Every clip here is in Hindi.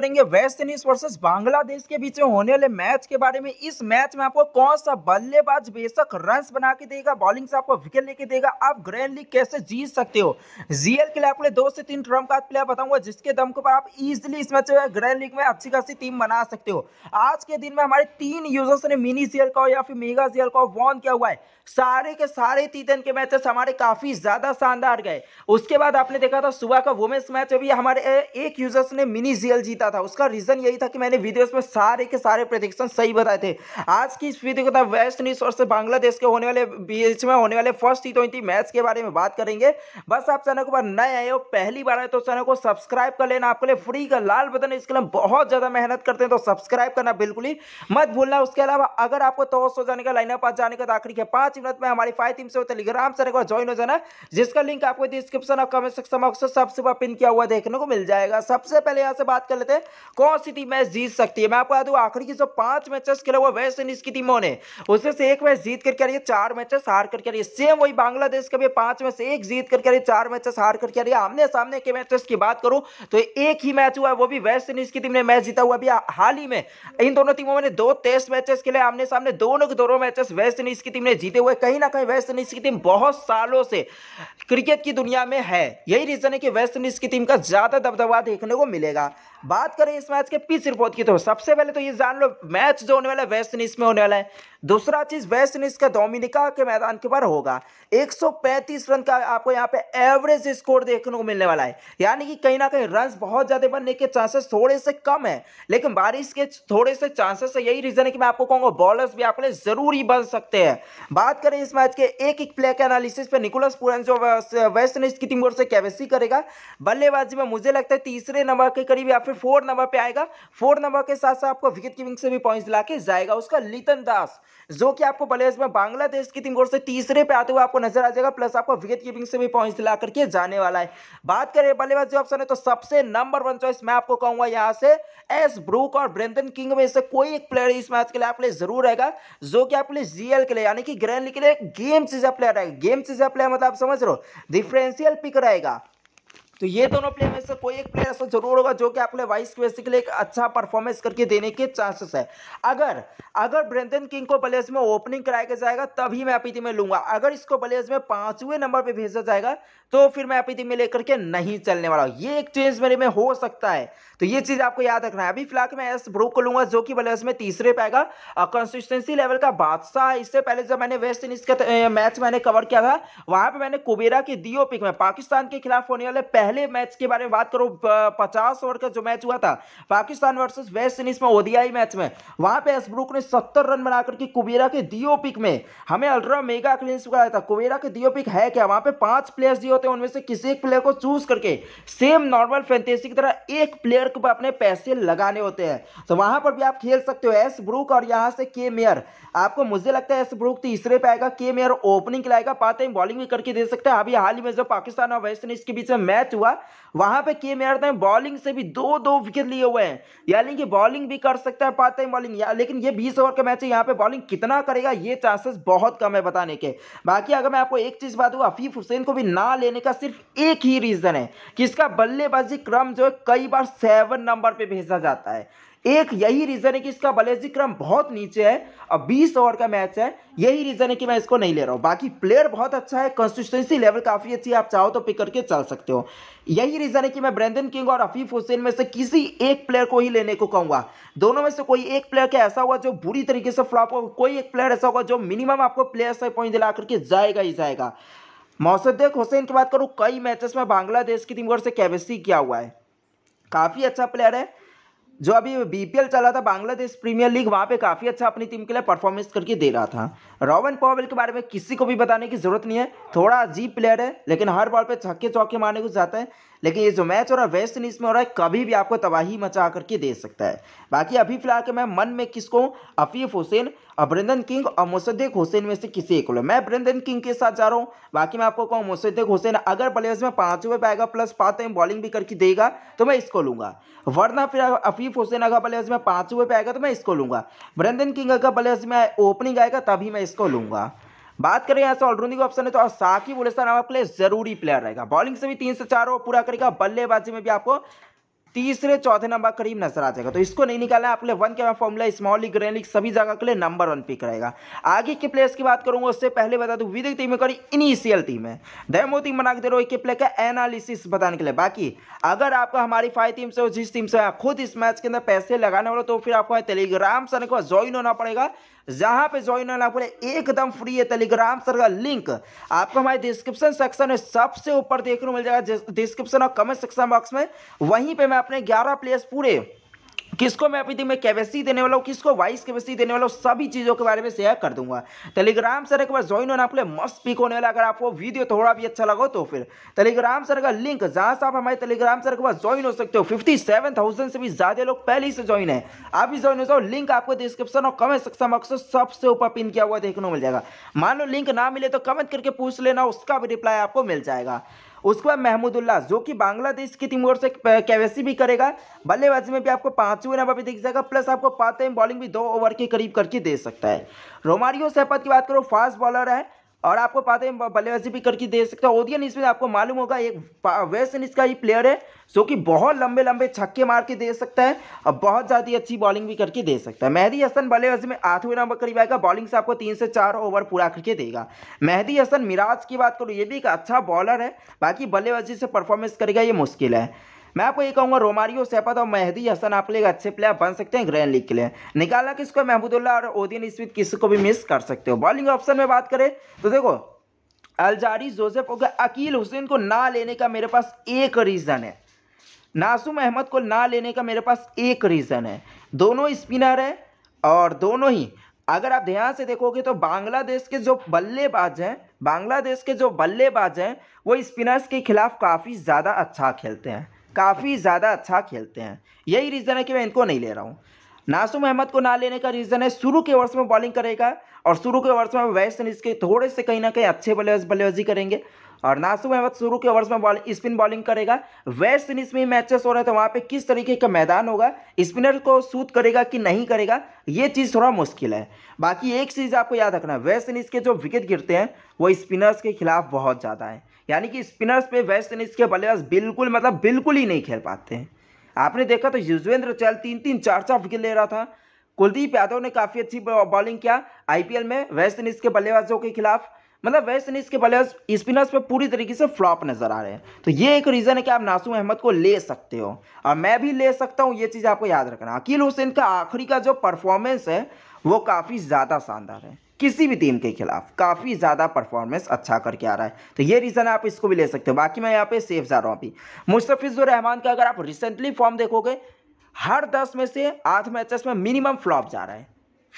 करेंगे वेस्ट इंडीज वर्सेज बांग्लादेश के बीच में होने वाले मैच के बारे में इस मैच में आपको कौन सा बल्लेबाज बेशक रन बना के देगा बॉलिंग से आपको विकेट लेके देगा आप ग्रैंड लीग कैसे जीत सकते हो जीएल के लिए आपको दो से तीन ट्रम्प का प्लेयर बताऊंगा जिसके दम पर आप इजिली इस मैच ग्रैंड लीग में अच्छी खासी टीम बना सकते हो आज के दिन में हमारे तीन यूजर्स ने मिनी जीएल का या फिर मेगा जीएल का वॉन किया हुआ है सारे के सारे तीन के मैचेस हमारे काफी ज्यादा शानदार गए उसके बाद आपने देखा था सुबह का वुमेन्स मैच भी हमारे एक यूजर्स ने मिनी जीएल जीता बताया था उसका रीज़न यही था कि मैंने वीडियोस में सारे के सारे प्रदिक्शन सही बताए थे आज की इस वीडियो के तहत वेस्ट इंडीज और बांग्लादेश के होने वाले बीच में होने वाले फर्स्ट टी ट्वेंटी मैच के बारे में बात करेंगे बस आप चैनल के ऊपर नए आए हो पहली बार आए तो चैनल को सब्सक्राइब कर लेना आपके लिए फ्री का लाल बटन इसके लिए बहुत ज़्यादा मेहनत करते हैं तो सब्सक्राइब करना बिल्कुल ही मत भूलना उसके अलावा अगर आपको तो हो जाने का लाइन पास जाने का तो आखिरी के पांच मिनट में हमारी फाइव टीम से टेलीग्राम चैनल को ज्वाइन हो जाना जिसका लिंक आपको डिस्क्रिप्शन और कमेंट सेक्शन में सबसे पिन किया हुआ देखने को मिल जाएगा सबसे पहले यहाँ से बात कर लेते थे कौन सी टीम मैच जीत सकती है मैं आपको बता दूं आखिरी के जो पांच मैचेस खेले हुआ वेस्ट इंडीज की टीमों ने उसमें से एक मैच जीत करके आ रही है चार मैचेस हार करके आ रही है सेम वही बांग्लादेश का भी पांच में से एक जीत करके आ रही चार मैचेस हार करके आ रही है आमने सामने के मैचेस की बात करूं तो एक ही मैच हुआ है वो भी वेस्ट इंडीज की टीम ने मैच जीता हुआ अभी हाल ही में इन दोनों टीमों ने दो टेस्ट मैचेस खेले आमने सामने दोनों के दोनों मैचेस वेस्ट इंडीज की टीम ने जीते हुए कहीं ना कहीं वेस्ट इंडीज की टीम बहुत सालों से क्रिकेट की दुनिया में है यही रीजन है कि वेस्ट इंडीज की टीम का ज्यादा दबदबा देखने को मिलेगा बात करें इस मैच के पिच रिपोर्ट की तो सबसे पहले तो ये जान लो मैच जो होने वाला है वेस्ट इंडीज में होने वाला है दूसरा चीज वेस्ट इंडीज का डोमिनिका के मैदान के पर होगा 135 रन का आपको यहाँ पे एवरेज स्कोर देखने को मिलने वाला है यानी कि कहीं ना कहीं रन बहुत ज्यादा बनने के चांसेस थोड़े से कम है लेकिन बारिश के थोड़े से चांसेस है यही रीजन है कि मैं आपको कहूंगा बॉलर्स भी आपके लिए जरूरी बन सकते हैं बात करें इस मैच के एक एक प्लेयर के एनालिसिस पे निकोलस पुरन जो वेस्ट इंडीज की टीम से कैवेसी करेगा बल्लेबाजी में मुझे लगता है तीसरे नंबर के करीब या फिर फोर्थ नंबर पे आएगा फोर्थ नंबर के साथ साथ आपको विकेट कीपिंग से भी पॉइंट्स ला के जाएगा उसका लितन दास जो कि आपको प्लेस में बांग्लादेश की टीम और से तीसरे पे आते हुए आपको नजर आ जाएगा प्लस आपको विकेट कीपिंग से भी पॉइंट दिला करके जाने वाला है बात करें बल्लेबाजी ऑप्शन है तो सबसे नंबर वन चॉइस मैं आपको कहूंगा यहाँ से एस ब्रूक और ब्रेंदन किंग में से कोई एक प्लेयर इस मैच के लिए आपके लिए जरूर रहेगा जो कि आपके लिए जीएल के लिए यानी कि ग्रैंड लीग के लिए गेम सीजा प्लेयर रहेगा गेम सीजा प्लेयर मतलब आप समझ रहे हो डिफरेंशियल पिक रहेगा तो ये दोनों प्लेयर में से कोई एक प्लेयर ऐसा जरूर होगा जो कि आपने वाइस क्वेश्चन के लिए एक अच्छा परफॉर्मेंस करके देने के चांसेस है अगर अगर ब्रेंदन किंग को बलेज में ओपनिंग कराया जाएगा तभी मैं अपीति में लूंगा अगर इसको बलेज में पांचवें नंबर पर भेजा जाएगा तो फिर मैं अपीति में लेकर के नहीं चलने वाला हूँ ये एक चेंज मेरे में हो सकता है तो ये चीज़ आपको याद रखना है अभी फिलहाल मैं एस ब्रूक को लूंगा जो कि बलेज में तीसरे पे आएगा कंसिस्टेंसी लेवल का बादशाह इससे पहले जब मैंने वेस्ट इंडीज का मैच मैंने कवर किया था वहां पर मैंने कुबेरा की दियो पिक में पाकिस्तान के खिलाफ होने वाले पहले पहले मैच के बारे में बात करो पचास ओवर का जो मैच हुआ था पाकिस्तान वर्सेस वेस्ट इंडीज में ओडीआई मैच में वहां पे एसब्रुक ने सत्तर रन बनाकर के कुबेरा के दियो पिक में हमें अल्ट्रा मेगा क्लींस कराया था कुबेरा के दियो पिक है क्या वहां पे पांच प्लेयर्स दिए होते हैं उनमें से किसी एक प्लेयर को चूज करके सेम नॉर्मल फैंटेसी की तरह एक प्लेयर को अपने पैसे लगाने होते हैं तो वहां पर भी आप खेल सकते हो एस ब्रुक और यहाँ से के मेयर आपको मुझे लगता है एस ब्रुक तीसरे पे आएगा के मेयर ओपनिंग लाएगा पाते हैं बॉलिंग भी करके दे सकते हैं अभी हाल ही में जो पाकिस्तान और वेस्ट इंडीज के बीच में मैच हुआ वहां पे के मेयर ने बॉलिंग से भी दो दो विकेट लिए हुए हैं यानी कि बॉलिंग भी कर सकता है पार्ट टाइम बॉलिंग लेकिन ये 20 ओवर का मैच है यहाँ पे बॉलिंग कितना करेगा ये चांसेस बहुत कम है बताने के बाकी अगर मैं आपको एक चीज बात हूँ हफीफ हुसैन को भी ना लेने का सिर्फ एक ही रीजन है कि इसका बल्लेबाजी क्रम जो है कई बार सेवन नंबर पर भेजा जाता है एक यही रीज़न है कि इसका बलेजी क्रम बहुत नीचे है अब बीस ओवर का मैच है यही रीज़न है कि मैं इसको नहीं ले रहा हूँ बाकी प्लेयर बहुत अच्छा है कंसिस्टेंसी लेवल काफ़ी अच्छी है आप चाहो तो पिक करके चल सकते हो यही रीज़न है कि मैं ब्रेंडन किंग और अफीफ हुसैन में से किसी एक प्लेयर को ही लेने को कहूंगा दोनों में से कोई एक प्लेयर का ऐसा होगा जो बुरी तरीके से फ्लॉप होगा कोई एक प्लेयर ऐसा होगा जो मिनिमम आपको प्लेयर से पॉइंट दिला करके जाएगा ही जाएगा मौसदेक हुसैन की बात करूँ कई मैचेस में बांग्लादेश की टीम से कैबेसी किया हुआ है काफ़ी अच्छा प्लेयर है जो अभी बीपीएल चला था बांग्लादेश प्रीमियर लीग वहाँ पे काफ़ी अच्छा अपनी टीम के लिए परफॉर्मेंस करके दे रहा था रॉबन पॉवेल के बारे में किसी को भी बताने की जरूरत नहीं है थोड़ा अजीब प्लेयर है लेकिन हर बॉल पे छक्के चौके मारने को जाता है लेकिन ये जो मैच हो रहा है वेस्ट इंडीज में हो रहा है कभी भी आपको तबाही मचा करके दे सकता है बाकी अभी फिलहाल के मैं मन में किसको अफीफ हुसैन और ब्रिंदन किंग और मुसद्दीक हुसैन में से किसी एक लो मैं ब्रिंदन किंग के साथ जा रहा हूँ बाकी मैं आपको कहूँ मुसद्दीक हुसैन अगर प्लेयर्स में पाँच पे आएगा प्लस पाँच टाइम बॉलिंग भी करके देगा तो मैं इसको लूँगा वरना फिर अफीफ हुसैन अगर प्लेयर्स में पाँच पे आएगा तो मैं इसको लूँगा ब्रिंदन किंग अगर प्लेयर्स में ओपनिंग आएगा तभी मैं इसको लूँगा बात करें यहाँ से ऑलराउंडिंग ऑप्शन है तो साकिब उलेस्तान आपके लिए जरूरी प्लेयर रहेगा बॉलिंग से भी तीन से चार ओवर पूरा करेगा बल्लेबाजी में भी आपको तीसरे चौथे नंबर करीब नजर आ जाएगा तो इसको नहीं निकालना आपके लिए वन के formula small league grand league सभी जगह के लिए नंबर वन पिक रहेगा आगे के प्लेयर्स की बात करूंगा उससे पहले बता दूं विदिक टीम करी इनिशियल टीम है दैमो टीम बना के दे रहा हूँ का एनालिसिस बताने के लिए बाकी अगर आपका हमारी फाइव टीम से हो जिस टीम से खुद इस मैच के अंदर पैसे लगाने वाले तो फिर आपको टेलीग्राम से ज्वाइन होना पड़ेगा जहां पे ज्वाइन होना बोले एकदम फ्री है टेलीग्राम सर का लिंक आपको हमारे डिस्क्रिप्शन सेक्शन में सबसे ऊपर देखने को मिल जाएगा डिस्क्रिप्शन और कमेंट सेक्शन बॉक्स में वहीं पे मैं अपने ग्यारह प्लेयर्स पूरे किसको मैं अपनी में कैपेसिटी देने वाला हूँ किसको वाइस कैपेसिटी देने वाला हूँ सभी चीज़ों के बारे में शेयर कर दूंगा टेलीग्राम सर एक बार ज्वाइन होना आपके मस्त पिक होने वाला अगर आपको वीडियो थोड़ा भी अच्छा लगा तो फिर टेलीग्राम सर का लिंक जहाँ से आप हमारे टेलीग्राम सर के पास ज्वाइन हो सकते हो फिफ्टी से भी ज़्यादा लोग पहले ही से ज्वाइन है आप भी ज्वाइन हो जाओ लिंक आपको डिस्क्रिप्शन और कमेंट सेक्शन बॉक्स सबसे ऊपर पिन किया हुआ देखने को मिल जाएगा मान लो लिंक ना मिले तो कमेंट करके पूछ लेना उसका भी रिप्लाई आपको मिल जाएगा उसके बाद महमूदुल्ला जो कि बांग्लादेश की टीम ओर से कैवेसी भी करेगा बल्लेबाजी में भी आपको पांचवें नंबर पर दिख जाएगा प्लस आपको पाते हैं बॉलिंग भी दो ओवर के करीब करके दे सकता है रोमारियो सहपत की बात करो फास्ट बॉलर है और आपको पता है बल्लेबाजी भी करके दे सकते हैं ओदियन इसमें आपको मालूम होगा एक वेस्ट इंडीज का ही प्लेयर है जो कि बहुत लंबे लंबे छक्के मार के दे सकता है और बहुत ज़्यादा अच्छी बॉलिंग भी करके दे सकता है मेहदी हसन बल्लेबाजी में आठवें नंबर करीब आएगा बॉलिंग से आपको तीन से चार ओवर पूरा करके देगा मेहदी हसन मिराज की बात करूँ ये भी एक अच्छा बॉलर है बाकी बल्लेबाजी से परफॉर्मेंस करेगा ये मुश्किल है मैं आपको ये कहूँगा रोमारियो सैपत और मेहदी हसन आपके लिए अच्छे प्लेयर बन सकते हैं ग्रैंड लीग के लिए निकाला किसको महमूदुल्ला और ओदिन स्मिथ किसी को भी मिस कर सकते हो बॉलिंग ऑप्शन में बात करें तो देखो अलजारी जोसेफ और अकील हुसैन को ना लेने का मेरे पास एक रीज़न है नासुम अहमद को ना लेने का मेरे पास एक रीज़न है दोनों स्पिनर हैं और दोनों ही अगर आप ध्यान से देखोगे तो बांग्लादेश के जो बल्लेबाज हैं बांग्लादेश के जो बल्लेबाज हैं वो स्पिनर्स के खिलाफ काफ़ी ज़्यादा अच्छा खेलते हैं काफ़ी ज़्यादा अच्छा खेलते हैं यही रीज़न है कि मैं इनको नहीं ले रहा हूँ नासुम अहमद को ना लेने का रीज़न है शुरू के वर्ष में बॉलिंग करेगा और शुरू के वर्ष में वेस्ट इंडीज़ के थोड़े से कहीं ना कहीं अच्छे बल्लेबाज बल्लेबाजी करेंगे और नासुम अहमद शुरू के ओवर्स में बॉल स्पिन बॉलिंग करेगा वेस्ट इंडीज में मैचेस हो रहे हैं तो वहाँ पे किस तरीके का मैदान होगा स्पिनर को सूत करेगा कि नहीं करेगा ये चीज़ थोड़ा मुश्किल है बाकी एक चीज़ आपको याद रखना है वेस्ट इंडीज़ के जो विकेट गिरते हैं वो स्पिनर्स के खिलाफ बहुत ज़्यादा है यानी कि स्पिनर्स पे वेस्ट इंडीज के बल्लेबाज बिल्कुल मतलब बिल्कुल ही नहीं खेल पाते हैं आपने देखा तो युजवेंद्र चहल तीन तीन चार चार विकेट ले रहा था कुलदीप यादव ने काफ़ी अच्छी बॉलिंग किया आई में वेस्ट इंडीज़ के बल्लेबाजों के खिलाफ मतलब वेस्ट इंडीज के बल्लेबाज स्पिनर्स पर पूरी तरीके से फ्लॉप नजर आ रहे हैं तो ये एक रीज़न है कि आप नासूम अहमद को ले सकते हो और मैं भी ले सकता हूँ ये चीज़ आपको याद रखना अकील हुसैन का आखिरी का जो परफॉर्मेंस है वो काफ़ी ज़्यादा शानदार है किसी भी टीम के खिलाफ काफ़ी ज़्यादा परफॉर्मेंस अच्छा करके आ रहा है तो ये रीज़न आप इसको भी ले सकते हो बाकी मैं यहाँ पे सेफ जा रहा हूँ अभी मुस्तफ़िज़ुर रहमान का अगर आप रिसेंटली फॉर्म देखोगे हर दस में से आठ मैचेस में मिनिमम फ्लॉप जा रहा है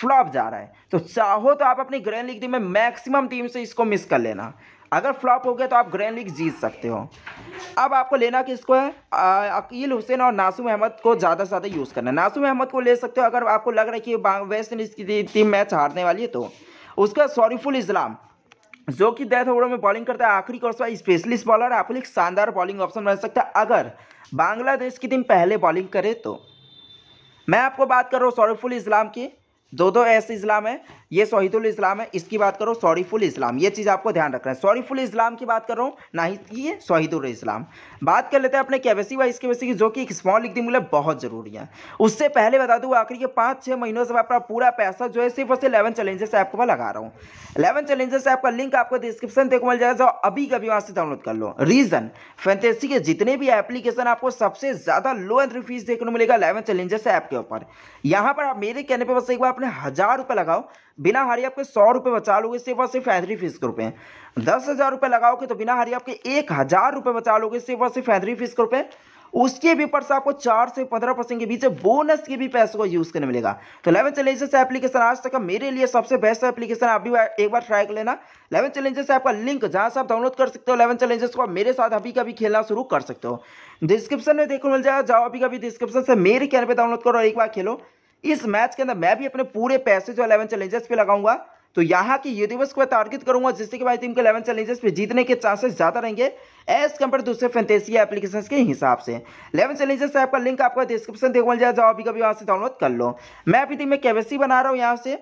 फ्लॉप जा रहा है तो चाहो तो आप अपनी ग्रैंड लीग टीम में मैक्सिमम टीम से इसको मिस कर लेना अगर फ्लॉप हो गया तो आप ग्रैंड लीग जीत सकते हो अब आपको लेना किसको है अकील हुसैन और नासुम अहमद को ज़्यादा से ज़्यादा यूज़ करना नासुम अहमद को ले सकते हो अगर आपको लग रहा है कि वेस्ट इंडीज़ की टीम मैच हारने वाली है तो उसका सॉरीफुल इस्लाम जो कि डेथ ओवर में बॉलिंग करता है आखिरी कोर्स स्पेशलिस्ट बॉलर आप एक शानदार बॉलिंग ऑप्शन बन सकता है अगर बांग्लादेश की टीम पहले बॉलिंग करे तो मैं आपको बात कर रहा हूँ सॉरीफुल इस्लाम की दो दो ऐसे इस्लाम है ये शहीदुल इस्लाम है इसकी बात करो सॉरीफुल इस्लाम ये चीज़ आपको ध्यान रखना है सॉरीफुल इस्लाम की बात कर रहा हूँ ना ही ये शहीदुल इस्लाम बात कर लेते हैं अपने कैबेसी वाइस कैबेसी की जो कि एक स्मॉल लिख दी मुझे बहुत ज़रूरी है उससे पहले बता दूँ आखिरी के पाँच छः महीनों से मैं अपना पूरा पैसा जो है सिर्फ और इलेवन चैलेंजेस ऐप को मैं लगा रहा हूँ इलेवन चैलेंजेस ऐप का लिंक आपको डिस्क्रिप्शन देखो मिल जाएगा अभी कभी वहाँ से डाउनलोड कर लो रीज़न फैंटेसी के जितने भी एप्लीकेशन आपको सबसे ज़्यादा लो एंट्री फीस देखने को मिलेगा इलेवन चैलेंजेस ऐप के ऊपर यहाँ पर आप मेरे कहने पर बस एक बार आपने हज़ार रुपये लगाओ बिना हारी आपके सौ रुपये बचा लोगे सिर्फ और सिर्फ हैदरी फीस के रुपये दस हज़ार रुपये लगाओगे तो बिना हारी आपके एक हज़ार रुपये बचा लोगे सिर्फ और सिर्फ हैदरी फीस के रुपये उसके भी ऊपर से आपको चार से पंद्रह परसेंट के बीच बोनस के भी पैसों को यूज़ करने मिलेगा तो लेवन चैलेंजेस एप्लीकेशन आज तक मेरे लिए सबसे बेस्ट एप्लीकेशन आप भी एक बार ट्राई कर लेना लेवन चैलेंजेस ऐप का लिंक जहां से आप डाउनलोड कर सकते हो लेवन चैलेंजेस को मेरे साथ अभी कभी खेलना शुरू कर सकते हो डिस्क्रिप्शन में देखो मिल जाएगा जाओ अभी कभी डिस्क्रिप्शन से मेरे कैन पर डाउनलोड करो एक बार खेलो इस मैच के अंदर मैं भी अपने पूरे पैसे जो अलेवन चैलेंजेस पे लगाऊंगा तो यहाँ की ये दिवस को मैं टारगेट करूंगा जिससे कि भाई टीम के अलेवन चैलेंजेस पे जीतने के चांसेस ज़्यादा रहेंगे एज कम्पेयर दूसरे फैंटेसिया एप्लीकेशन के हिसाब से इलेवन चैलेंजेस ऐप का लिंक आपका डिस्क्रिप्शन देख जाए जाओ अभी कभी वहाँ से डाउनलोड कर लो मैं अभी टीम में केवेसी बना रहा हूँ यहाँ से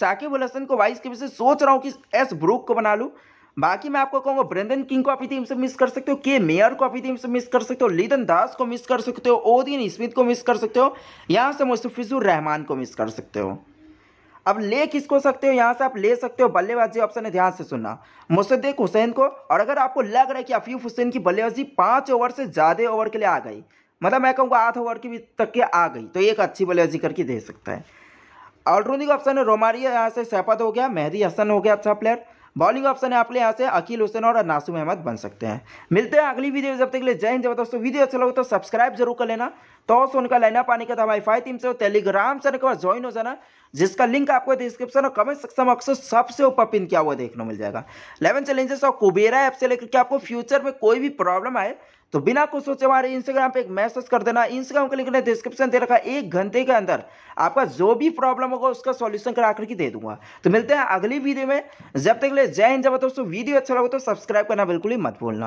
साकिब उल हसन को वाइस के से सोच रहा हूँ कि एस ब्रूक को बना लूँ बाकी मैं आपको कहूँगा ब्रेंदन किंग को अपनी टीम से मिस कर सकते हो के मेयर को अपनी टीम से मिस कर सकते हो लीदन दास को मिस कर सकते हो ओदिन स्मिथ को मिस कर सकते हो यहाँ से मुस्तफिजुर रहमान को मिस कर सकते हो अब ले किसको सकते हो यहाँ से आप ले सकते हो बल्लेबाजी ऑप्शन है ध्यान से सुनना मुसद्देक हुसैन को और अगर आपको लग रहा है कि अफीफ हुसैन की बल्लेबाजी पाँच ओवर से ज़्यादा ओवर के लिए आ गई मतलब मैं कहूँगा आठ ओवर की तक के आ गई तो एक अच्छी बल्लेबाजी करके दे सकता है ऑलराउंडिंग ऑप्शन है रोमारिया यहाँ से सहपद हो गया मेहदी हसन हो गया अच्छा प्लेयर बॉलिंग ऑप्शन है आपके यहाँ से अकील हुसैन और नासुम अहमद बन सकते हैं मिलते हैं अगली वीडियो जब तक के लिए जय हिंद जब दोस्तों वीडियो अच्छा लगे तो सब्सक्राइब जरूर कर लेना तो उनका लाइना आने का था हमारी टीम से टेलीग्राम से ज्वाइन हो जाना जिसका लिंक आपको डिस्क्रिप्शन और कमेंट सेक्शन में अक्सर सबसे ऊपर पिन किया हुआ देखने मिल जाएगा इलेवन चैलेंजेस और कुबेरा ऐप से लेकर के आपको फ्यूचर में कोई भी प्रॉब्लम आए तो बिना कुछ सोचे हमारे इंस्टाग्राम पे एक मैसेज कर देना इंस्टाग्राम का लिंक ने डिस्क्रिप्शन दे रखा है एक घंटे के अंदर आपका जो भी प्रॉब्लम होगा उसका सॉल्यूशन करा करके दे दूंगा तो मिलते हैं अगली वीडियो में जब तक ले जय हिंद जब दोस्तों वीडियो अच्छा लगा तो सब्सक्राइब करना बिल्कुल ही मत भूलना